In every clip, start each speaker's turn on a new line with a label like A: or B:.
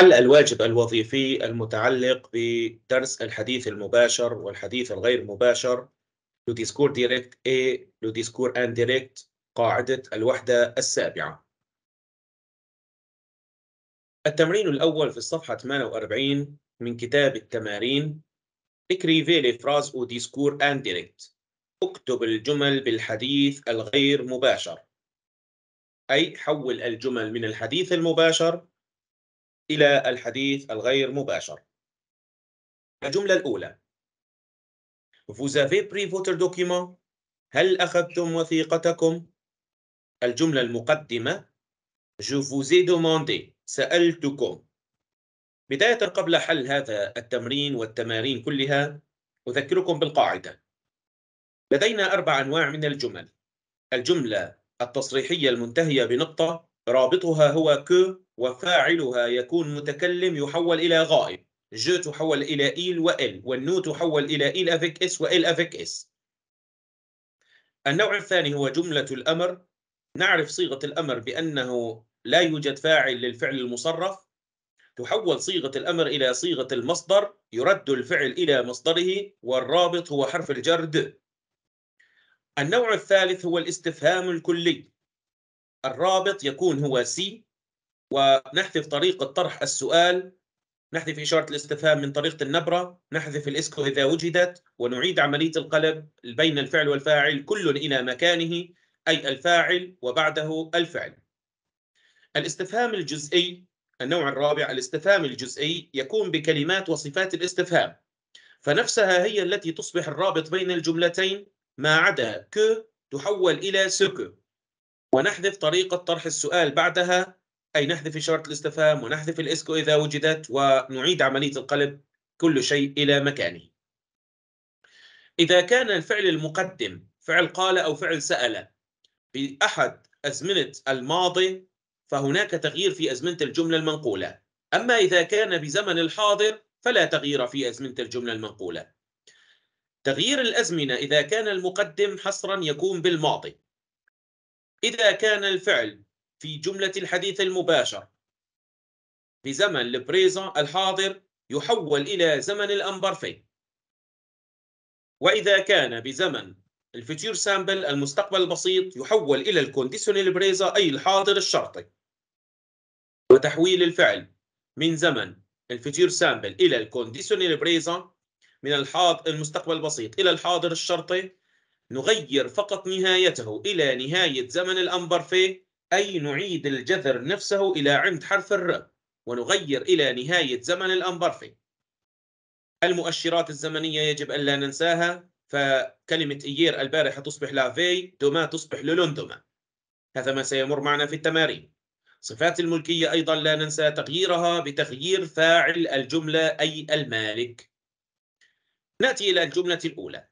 A: حل الواجب الوظيفي المتعلق بدرس الحديث المباشر والحديث الغير مباشر لو ديسكور ديريكت اي لو ديسكور ان ديريكت قاعدة الوحدة السابعة التمرين الأول في الصفحة 48 من كتاب التمارين اكريفي لي فراز او ديسكور ان ديريكت اكتب الجمل بالحديث الغير مباشر أي حول الجمل من الحديث المباشر إلى الحديث الغير مباشر. الجملة الأولى Vous avez pris votre document هل أخذتم وثيقتكم؟ الجملة المقدمة Je vous ai demandé سألتكم بداية قبل حل هذا التمرين والتمارين كلها أذكركم بالقاعدة لدينا أربع أنواع من الجمل الجملة التصريحية المنتهية بنقطة رابطها هو كو وفاعلها يكون متكلم يحول إلى غائب ج تحول إلى إيل e وإل والنو تحول إلى إيل e أفك إس وإل أفك إس النوع الثاني هو جملة الأمر نعرف صيغة الأمر بأنه لا يوجد فاعل للفعل المصرف تحول صيغة الأمر إلى صيغة المصدر يرد الفعل إلى مصدره والرابط هو حرف الجر د النوع الثالث هو الاستفهام الكلي الرابط يكون هو سي ونحذف طريقة طرح السؤال نحذف إشارة الاستفهام من طريقة النبرة نحذف الإسكو إذا وجدت ونعيد عملية القلب بين الفعل والفاعل كل إلى مكانه أي الفاعل وبعده الفعل الاستفهام الجزئي النوع الرابع الاستفهام الجزئي يكون بكلمات وصفات الاستفهام فنفسها هي التي تصبح الرابط بين الجملتين ما عدا ك تحول إلى سك ونحذف طريقة طرح السؤال بعدها أي نحذف إشارة الاستفهام ونحذف الإسكو إذا وجدت ونعيد عملية القلب كل شيء إلى مكانه إذا كان الفعل المقدم فعل قال أو فعل سأل في أحد أزمنة الماضي فهناك تغيير في أزمنة الجملة المنقولة أما إذا كان بزمن الحاضر فلا تغيير في أزمنة الجملة المنقولة تغيير الأزمنة إذا كان المقدم حصرا يكون بالماضي إذا كان الفعل في جملة الحديث المباشر في زمن البريزون الحاضر يحول إلى زمن الأمبرفي وإذا كان بزمن الفيتير سامبل المستقبل البسيط يحول إلى الكونديسون بريزا أي الحاضر الشرطي وتحويل الفعل من زمن الفيتير سامبل إلى الكونديسون بريزا من الحاضر المستقبل البسيط إلى الحاضر الشرطي نغير فقط نهايته إلى نهاية زمن الأمبرفي أي نعيد الجذر نفسه إلى عند حرف الر ونغير إلى نهاية زمن الأنبرفي المؤشرات الزمنية يجب أن لا ننساها فكلمة إيير البارحة تصبح لافي دوما تصبح لولندوما هذا ما سيمر معنا في التمارين صفات الملكية أيضا لا ننسى تغييرها بتغيير فاعل الجملة أي المالك نأتي إلى الجملة الأولى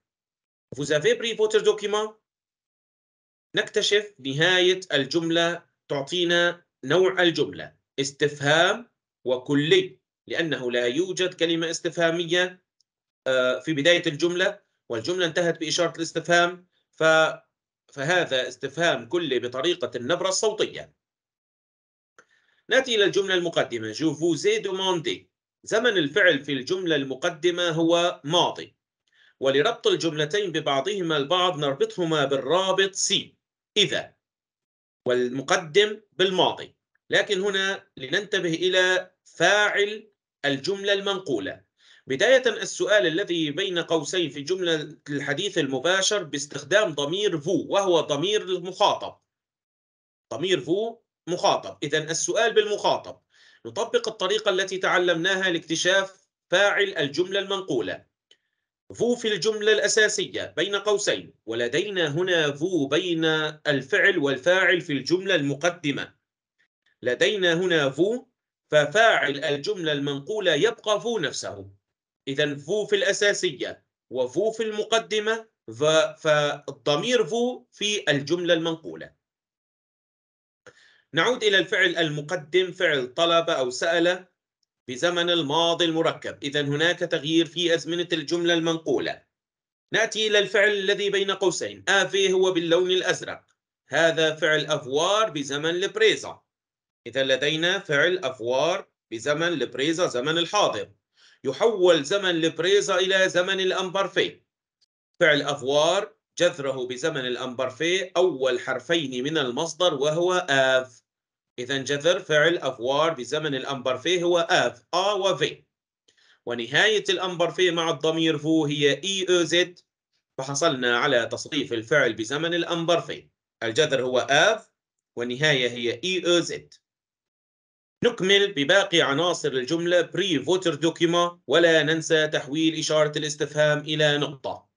A: Vous avez pris votre document نكتشف نهاية الجملة تعطينا نوع الجملة استفهام وكلي لأنه لا يوجد كلمة استفهامية آه، في بداية الجملة والجملة انتهت بإشارة الاستفهام ف... فهذا استفهام كلي بطريقة النبرة الصوتية نأتي إلى الجملة المقدمة Je vous ai demandé زمن الفعل في الجملة المقدمة هو ماضي ولربط الجملتين ببعضهما البعض نربطهما بالرابط سي إذا والمقدم بالماضي لكن هنا لننتبه إلى فاعل الجملة المنقولة بداية السؤال الذي بين قوسين في جملة الحديث المباشر باستخدام ضمير فو وهو ضمير المخاطب ضمير فو مخاطب إذا السؤال بالمخاطب نطبق الطريقة التي تعلمناها لاكتشاف فاعل الجملة المنقولة فو في الجملة الأساسية بين قوسين ولدينا هنا فو بين الفعل والفاعل في الجملة المقدمة لدينا هنا فو ففاعل الجملة المنقولة يبقى فو نفسه إذا فو في الأساسية وفو في المقدمة فالضمير فو في الجملة المنقولة نعود إلى الفعل المقدم فعل طلب أو سأل بزمن الماضي المركب إذا هناك تغيير في أزمنة الجملة المنقولة نأتي إلى الفعل الذي بين قوسين آفي هو باللون الأزرق هذا فعل أفوار بزمن البريزا إذا لدينا فعل أفوار بزمن البريزا زمن الحاضر يحول زمن البريزا إلى زمن الأمبرفي فعل أفوار جذره بزمن الأمبرفي أول حرفين من المصدر وهو آف إذا جذر فعل أفوار بزمن في هو أف آ في ونهاية في مع الضمير فو هي إي أو زد فحصلنا على تصريف الفعل بزمن في الجذر هو أف والنهاية هي إي أو زد نكمل بباقي عناصر الجملة بري فوتر دوكيما ولا ننسى تحويل إشارة الاستفهام إلى نقطة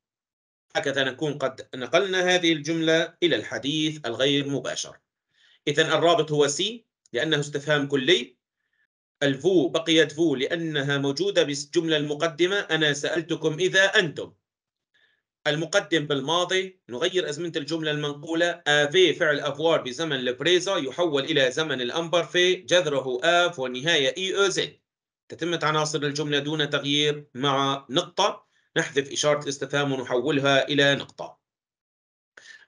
A: هكذا نكون قد نقلنا هذه الجملة إلى الحديث الغير مباشر إذا الرابط هو سي لأنه استفهام كلي الفو بقيت فو لأنها موجودة بالجملة المقدمة أنا سألتكم إذا أنتم المقدم بالماضي نغير أزمنة الجملة المنقولة آفي فعل أفوار بزمن البريزا يحول إلى زمن الأمبر في جذره آف والنهاية إي e أو زد تتمت عناصر الجملة دون تغيير مع نقطة نحذف إشارة الاستفهام ونحولها إلى نقطة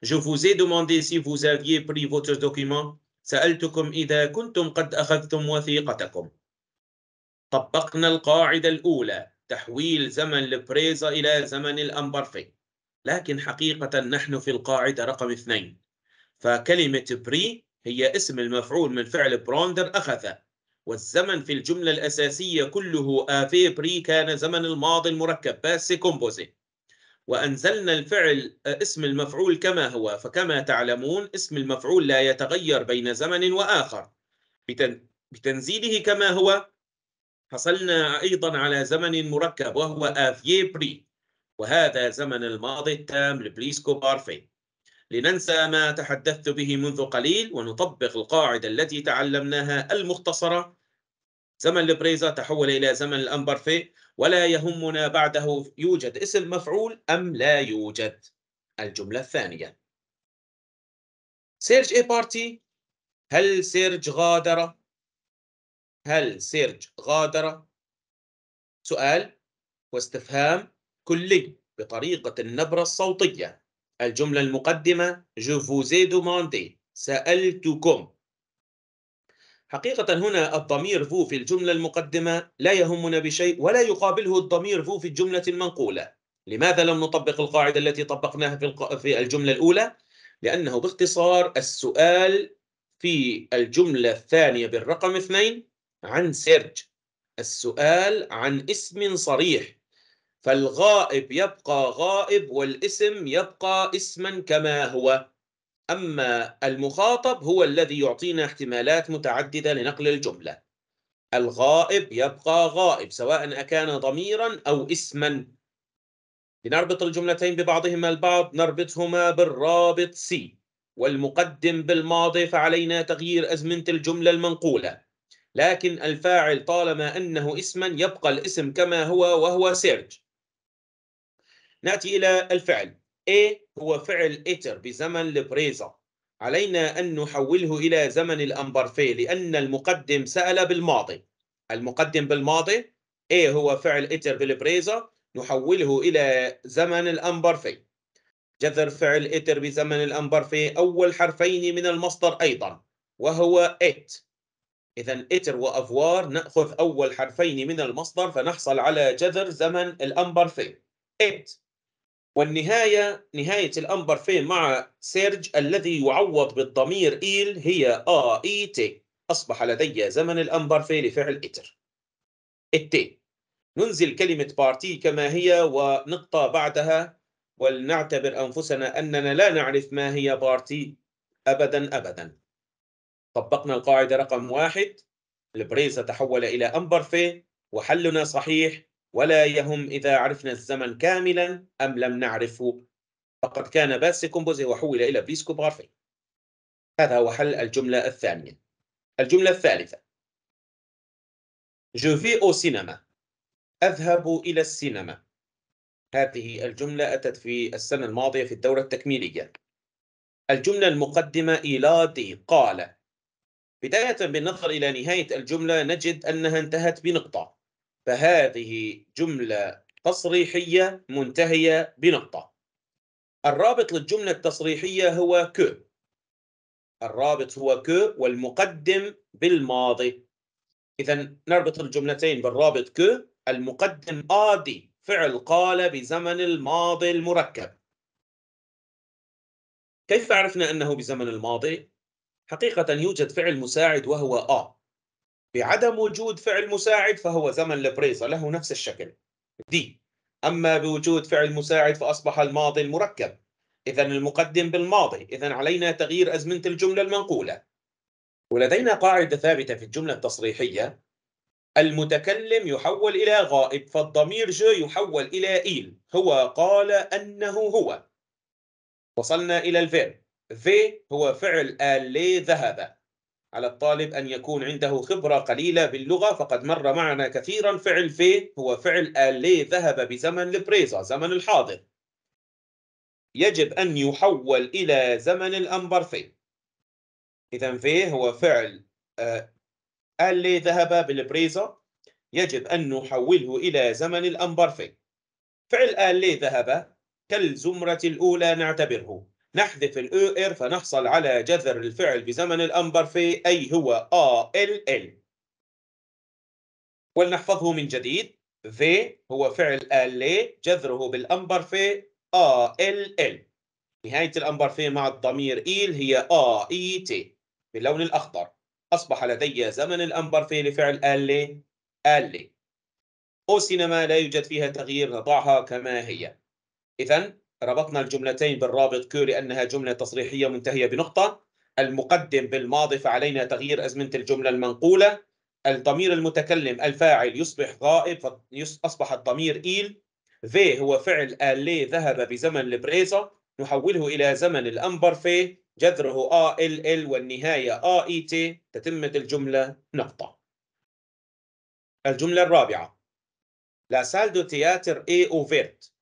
A: Je vous ai demandé si vous aviez pris votre document. سألتكم إذا كنتم قد أخذتم وثيقتكم. طبقنا القاعدة الأولى تحويل زمن البريزا إلى زمن الأمبرفي. لكن حقيقة نحن في القاعدة رقم اثنين. فكلمة بري هي اسم المفعول من فعل بروندر أخذ والزمن في الجملة الأساسية كله آفي بري كان زمن الماضي المركب باسي كومبوزي وأنزلنا الفعل آه، اسم المفعول كما هو فكما تعلمون اسم المفعول لا يتغير بين زمن وآخر بتنزيله كما هو حصلنا أيضا على زمن مركب وهو أفيي آه بري وهذا زمن الماضي التام لبريسكو بارفي لننسى ما تحدثت به منذ قليل ونطبق القاعدة التي تعلمناها المختصرة زمن البريزا تحول إلى زمن الأمبرفي ولا يهمنا بعده يوجد اسم مفعول أم لا يوجد الجملة الثانية سيرج إيه بارتي هل سيرج غادر هل سيرج غادر سؤال واستفهام كلي بطريقة النبرة الصوتية الجملة المقدمة Je vous ai demandé سألتكم حقيقة هنا الضمير فو في الجملة المقدمة لا يهمنا بشيء ولا يقابله الضمير فو في الجملة المنقولة لماذا لم نطبق القاعدة التي طبقناها في الجملة الأولى؟ لأنه باختصار السؤال في الجملة الثانية بالرقم اثنين عن سيرج السؤال عن اسم صريح فالغائب يبقى غائب والاسم يبقى اسما كما هو أما المخاطب هو الذي يعطينا احتمالات متعددة لنقل الجملة الغائب يبقى غائب سواء أكان ضميرا أو اسما لنربط الجملتين ببعضهما البعض نربطهما بالرابط سي والمقدم بالماضي فعلينا تغيير أزمنة الجملة المنقولة لكن الفاعل طالما أنه اسما يبقى الاسم كما هو وهو سيرج نأتي إلى الفعل A هو فعل إتر بزمن البريزا علينا أن نحوله إلى زمن الأمبرفي لأن المقدم سأل بالماضي المقدم بالماضي A هو فعل إتر بالبريزا نحوله إلى زمن الأمبرفي جذر فعل إتر بزمن الأمبرفي أول حرفين من المصدر أيضا وهو إت إذا إتر وأفوار نأخذ أول حرفين من المصدر فنحصل على جذر زمن الأمبرفي إت والنهاية نهاية الأمبر فين مع سيرج الذي يعوض بالضمير إيل هي آ إي تي أصبح لدي زمن الأمبر في لفعل إتر التي ننزل كلمة بارتي كما هي ونقطة بعدها ولنعتبر أنفسنا أننا لا نعرف ما هي بارتي أبدا أبدا طبقنا القاعدة رقم واحد البريز تحول إلى أمبر في وحلنا صحيح ولا يهم إذا عرفنا الزمن كاملا أم لم نعرفه فقد كان باسكم كومبوزي وحول إلى بليسكوب غرفين هذا هو حل الجملة الثانية الجملة الثالثة Je vais au cinéma. أذهب إلى السينما. هذه الجملة أتت في السنة الماضية في الدورة التكميلية. الجملة المقدمة إلى دي قال بداية بالنظر إلى نهاية الجملة نجد أنها انتهت بنقطة فهذه جملة تصريحية منتهية بنقطة الرابط للجملة التصريحية هو ك الرابط هو ك والمقدم بالماضي إذا نربط الجملتين بالرابط ك المقدم آدي فعل قال بزمن الماضي المركب كيف عرفنا أنه بزمن الماضي؟ حقيقة يوجد فعل مساعد وهو آ بعدم وجود فعل مساعد فهو زمن لبريزا له نفس الشكل دي أما بوجود فعل مساعد فأصبح الماضي المركب إذا المقدم بالماضي إذا علينا تغيير أزمنة الجملة المنقولة ولدينا قاعدة ثابتة في الجملة التصريحية المتكلم يحول إلى غائب فالضمير ج يحول إلى إيل هو قال أنه هو وصلنا إلى الفيل في هو فعل آلي ذهب على الطالب أن يكون عنده خبرة قليلة باللغة فقد مر معنا كثيرا فعل في هو فعل آلي ذهب بزمن البريزا زمن الحاضر يجب أن يحول إلى زمن في إذا في هو فعل آه، آلي ذهب بالبريزا يجب أن نحوله إلى زمن في فعل آلي ذهب كالزمرة الأولى نعتبره نحذف الاو ار فنحصل على جذر الفعل بزمن الامبر في اي هو ا ال ال ولنحفظه من جديد في هو فعل ال جذره بالامبر في ا ال ال نهايه الامبر في مع الضمير ايل e هي ا اي e تي باللون الاخضر اصبح لدي زمن الامبر في لفعل ال ال أو سينما لا يوجد فيها تغيير نضعها كما هي إذا ربطنا الجملتين بالرابط كيو لأنها جملة تصريحية منتهية بنقطة المقدم بالماضي فعلينا تغيير أزمنة الجملة المنقولة الضمير المتكلم الفاعل يصبح غائب فأصبح الضمير إيل في هو فعل آلي ذهب بزمن البريزا نحوله إلى زمن الأنبر في جذره آ ال ال والنهاية آ اي e تي تتمة الجملة نقطة الجملة الرابعة لا سالدو تياتر اي اوفيرت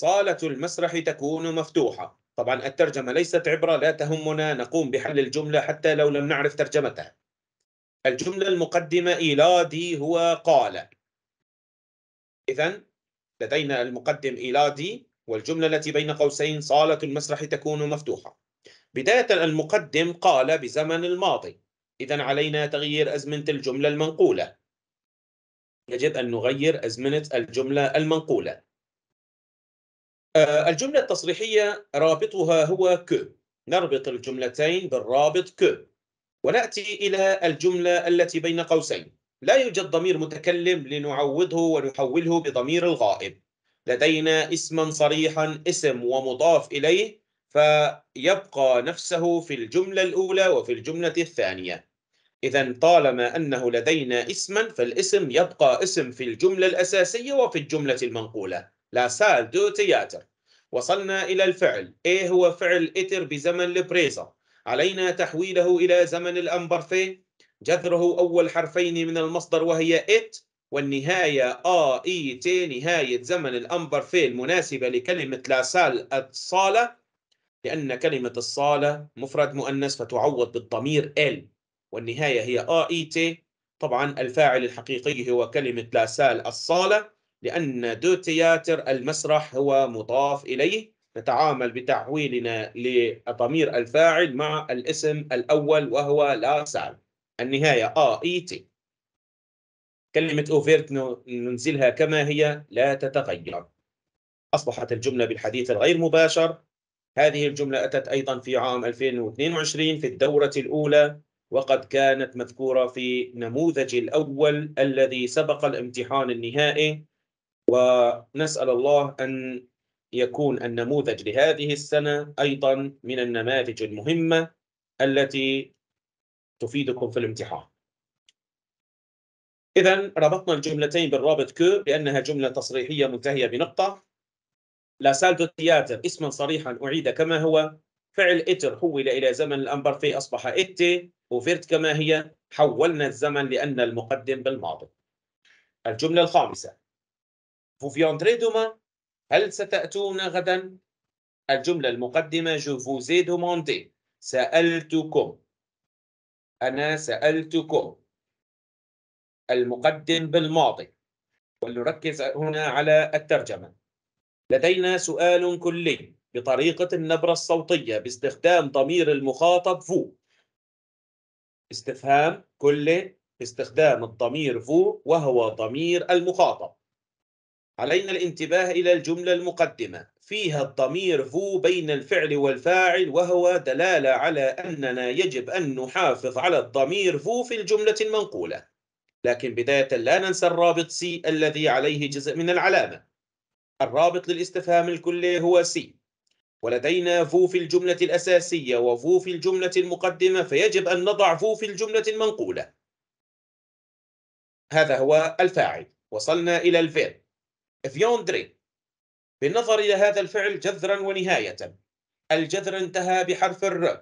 A: صالة المسرح تكون مفتوحة طبعا الترجمة ليست عبرة لا تهمنا نقوم بحل الجملة حتى لو لم نعرف ترجمتها الجملة المقدمة إيلادي هو قال إذا لدينا المقدم إيلادي والجملة التي بين قوسين صالة المسرح تكون مفتوحة بداية المقدم قال بزمن الماضي إذا علينا تغيير أزمنة الجملة المنقولة يجب أن نغير أزمنة الجملة المنقولة آه، الجملة التصريحية رابطها هو ك نربط الجملتين بالرابط ك ونأتي إلى الجملة التي بين قوسين لا يوجد ضمير متكلم لنعوضه ونحوله بضمير الغائب لدينا اسما صريحا اسم ومضاف إليه فيبقى نفسه في الجملة الأولى وفي الجملة الثانية إذا طالما أنه لدينا اسما فالاسم يبقى اسم في الجملة الأساسية وفي الجملة المنقولة لا سال دو تياتر وصلنا إلى الفعل إيه هو فعل إتر بزمن البريزا علينا تحويله إلى زمن الأمبرفي جذره أول حرفين من المصدر وهي إت والنهاية آ إي تي نهاية زمن الأمبرثي المناسبة لكلمة لا سال الصالة لأن كلمة الصالة مفرد مؤنث فتعوض بالضمير ال والنهاية هي آ إي تي طبعا الفاعل الحقيقي هو كلمة لا سال الصالة لأن دو تياتر المسرح هو مضاف إليه نتعامل بتحويلنا لضمير الفاعل مع الاسم الأول وهو لا سال النهاية آ إي تي كلمة أوفيرت ننزلها كما هي لا تتغير أصبحت الجملة بالحديث الغير مباشر هذه الجملة أتت أيضا في عام 2022 في الدورة الأولى وقد كانت مذكورة في نموذج الأول الذي سبق الامتحان النهائي ونسأل الله أن يكون النموذج لهذه السنة أيضا من النماذج المهمة التي تفيدكم في الامتحان إذا ربطنا الجملتين بالرابط كو لأنها جملة تصريحية منتهية بنقطة لا سالتو تياتر اسما صريحا أعيد كما هو فعل إتر حول إلى زمن الأمبر في أصبح إتي وفرت كما هي حولنا الزمن لأن المقدم بالماضي الجملة الخامسة Vous viendrez demain هل ستأتون غدا الجملة المقدمة je vous ai demandé سألتكم أنا سألتكم المقدم بالماضي ولنركز هنا على الترجمة لدينا سؤال كلي بطريقة النبرة الصوتية باستخدام ضمير المخاطب فو استفهام كلي باستخدام الضمير فو وهو ضمير المخاطب علينا الانتباه إلى الجملة المقدمة فيها الضمير فو بين الفعل والفاعل وهو دلالة على أننا يجب أن نحافظ على الضمير فو في الجملة المنقولة لكن بداية لا ننسى الرابط سي الذي عليه جزء من العلامة الرابط للاستفهام الكلي هو سي ولدينا فو في الجملة الأساسية وفو في الجملة المقدمة فيجب أن نضع فو في الجملة المنقولة هذا هو الفاعل وصلنا إلى الفيرب فيوندري بالنظر إلى هذا الفعل جذرا ونهاية الجذر انتهى بحرف الر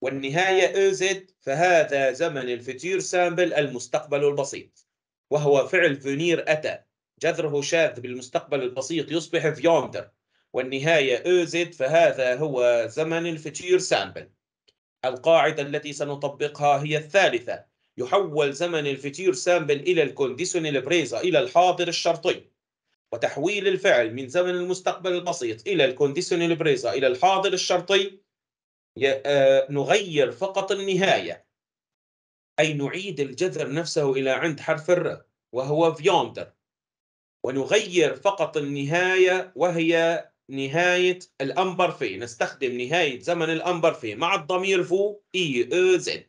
A: والنهاية إزد فهذا زمن الفتير سامبل المستقبل البسيط وهو فعل فينير أتى جذره شاذ بالمستقبل البسيط يصبح فيوندر والنهاية إزد فهذا هو زمن الفتير سامبل القاعدة التي سنطبقها هي الثالثة يحول زمن الفتير سامبل إلى الكونديسيون بريزا إلى الحاضر الشرطي وتحويل الفعل من زمن المستقبل البسيط إلى الكونديشنال بريزا إلى الحاضر الشرطي آه، نغير فقط النهاية أي نعيد الجذر نفسه إلى عند حرف الر وهو فيوندر ونغير فقط النهاية وهي نهاية الأمبر في نستخدم نهاية زمن الأمبر في مع الضمير فو إي أو زد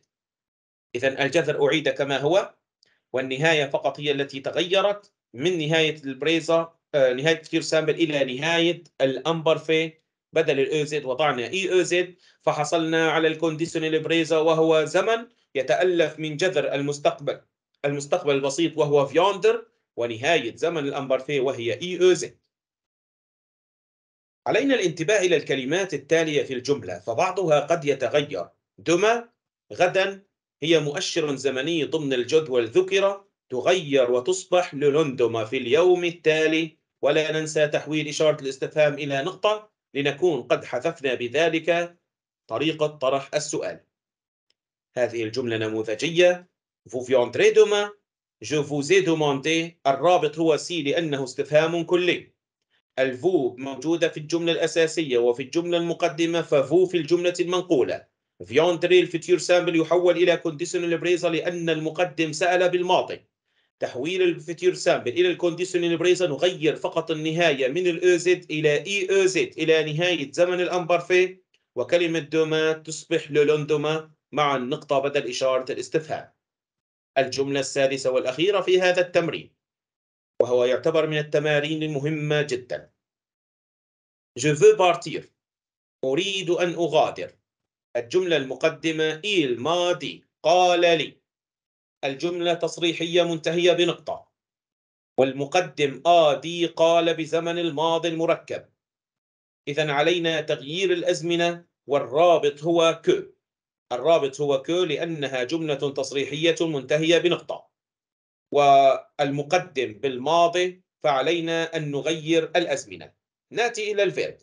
A: إذا الجذر أعيد كما هو والنهاية فقط هي التي تغيرت من نهاية البريزا آه، نهايه تفجير سامبل الى نهايه الامبر في بدل الاو زد وضعنا اي او زد فحصلنا على الكونديشنال بريزا وهو زمن يتالف من جذر المستقبل المستقبل البسيط وهو فيوندر ونهايه زمن الامبر في وهي اي او زد علينا الانتباه الى الكلمات التاليه في الجمله فبعضها قد يتغير دما غدا هي مؤشر زمني ضمن الجدول ذكر تغير وتصبح للندما في اليوم التالي ولا ننسى تحويل إشارة الاستفهام إلى نقطة لنكون قد حذفنا بذلك طريقة طرح السؤال هذه الجملة نموذجية Vous viendrez demain Je vous ai demandé الرابط هو سي لأنه استفهام كلي الفو موجودة في الجملة الأساسية وفي الجملة المقدمة ففو في الجملة المنقولة فيونتري الفيتير سامبل يحول إلى conditional بريزا لأن المقدم سأل بالماضي تحويل الفيتير سامبل إلى الكونديشنال بريزة نغير فقط النهاية من الأو زد إلى إي أو زد إلى نهاية زمن الأمبرفي وكلمة دوما تصبح لولوندوما مع النقطة بدل إشارة الاستفهام الجملة السادسة والأخيرة في هذا التمرين وهو يعتبر من التمارين المهمة جدا Je veux partir أريد أن أغادر الجملة المقدمة ايل ماضي قال لي الجملة تصريحية منتهية بنقطة والمقدم آدي قال بزمن الماضي المركب إذا علينا تغيير الأزمنة والرابط هو ك الرابط هو ك لأنها جملة تصريحية منتهية بنقطة والمقدم بالماضي فعلينا أن نغير الأزمنة نأتي إلى الفيرب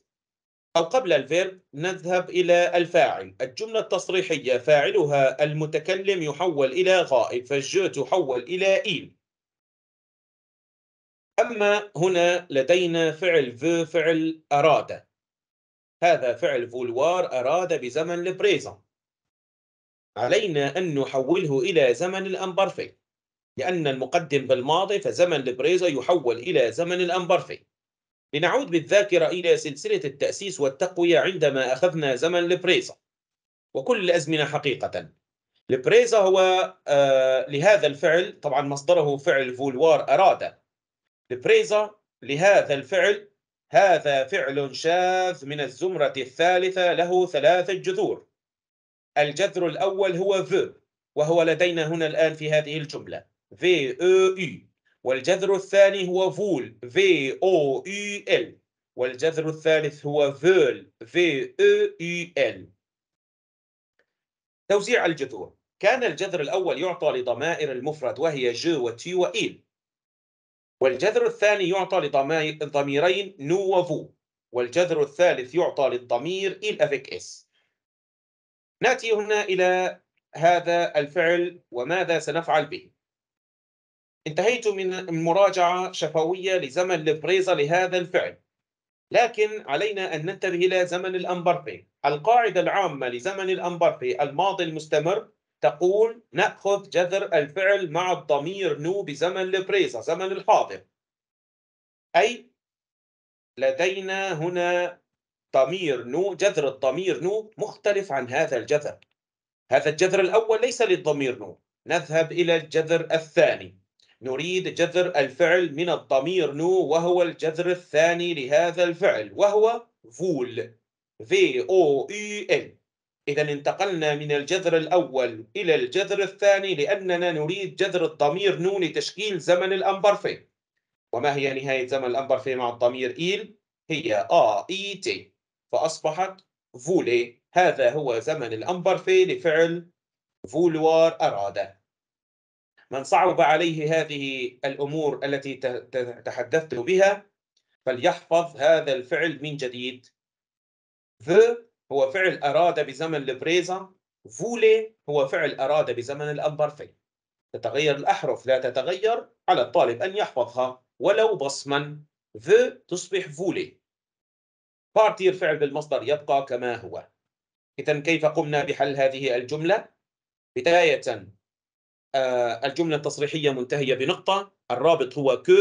A: قبل الفيرب نذهب إلى الفاعل الجملة التصريحية فاعلها المتكلم يحول إلى غائب فالجو تحول إلى إيل أما هنا لدينا فعل فو فعل أراد هذا فعل فولوار أراد بزمن البريزا علينا أن نحوله إلى زمن الأمبرفي لأن المقدم بالماضي فزمن البريزا يحول إلى زمن الأمبرفي لنعود بالذاكرة إلى سلسلة التأسيس والتقوية عندما أخذنا زمن لبريزا وكل الأزمنة حقيقة لبريزا هو آه، لهذا الفعل طبعا مصدره فعل فولوار أراد لبريزا لهذا الفعل هذا فعل شاذ من الزمرة الثالثة له ثلاثة جذور الجذر الأول هو ف وهو لدينا هنا الآن في هذه الجملة V E U e. والجذر الثاني هو فول V O U e L والجذر الثالث هو فول V E U e L توزيع الجذور كان الجذر الأول يعطى لضمائر المفرد وهي ج وتي وإيل e. والجذر الثاني يعطى لضميرين نو وفو والجذر الثالث يعطى للضمير إيل أفك إس نأتي هنا إلى هذا الفعل وماذا سنفعل به انتهيت من مراجعة شفوية لزمن الفريزة لهذا الفعل لكن علينا أن ننتبه إلى زمن الأمبرفي القاعدة العامة لزمن الأمبرفي الماضي المستمر تقول نأخذ جذر الفعل مع الضمير نو بزمن الفريزة زمن الحاضر أي لدينا هنا ضمير نو جذر الضمير نو مختلف عن هذا الجذر هذا الجذر الأول ليس للضمير نو نذهب إلى الجذر الثاني نريد جذر الفعل من الضمير نو وهو الجذر الثاني لهذا الفعل وهو فول في او اي ال إذا انتقلنا من الجذر الأول إلى الجذر الثاني لأننا نريد جذر الضمير نو لتشكيل زمن الأمبرفي وما هي نهاية زمن الأمبرفي مع الضمير إيل؟ e هي آ إي تي فأصبحت فولي هذا هو زمن الأمبرفي لفعل فولوار أراد من صعب عليه هذه الأمور التي تحدثت بها فليحفظ هذا الفعل من جديد the هو فعل أراد بزمن البريزا فولي هو فعل أراد بزمن الأمبرفي تتغير الأحرف لا تتغير على الطالب أن يحفظها ولو بصما the تصبح فولي بارتير فعل بالمصدر يبقى كما هو إذا كيف قمنا بحل هذه الجملة؟ بداية آه، الجملة التصريحية منتهية بنقطة الرابط هو ك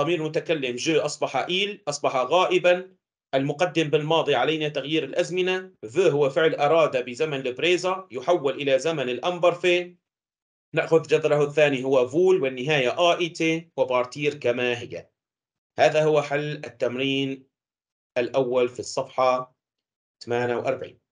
A: ضمير المتكلم جو أصبح إيل أصبح غائبا المقدم بالماضي علينا تغيير الأزمنة ذ هو فعل أراد بزمن البريزا يحول إلى زمن الأمبرفي نأخذ جذره الثاني هو فول والنهاية آيتي وبارتير كما هي هذا هو حل التمرين الأول في الصفحة 48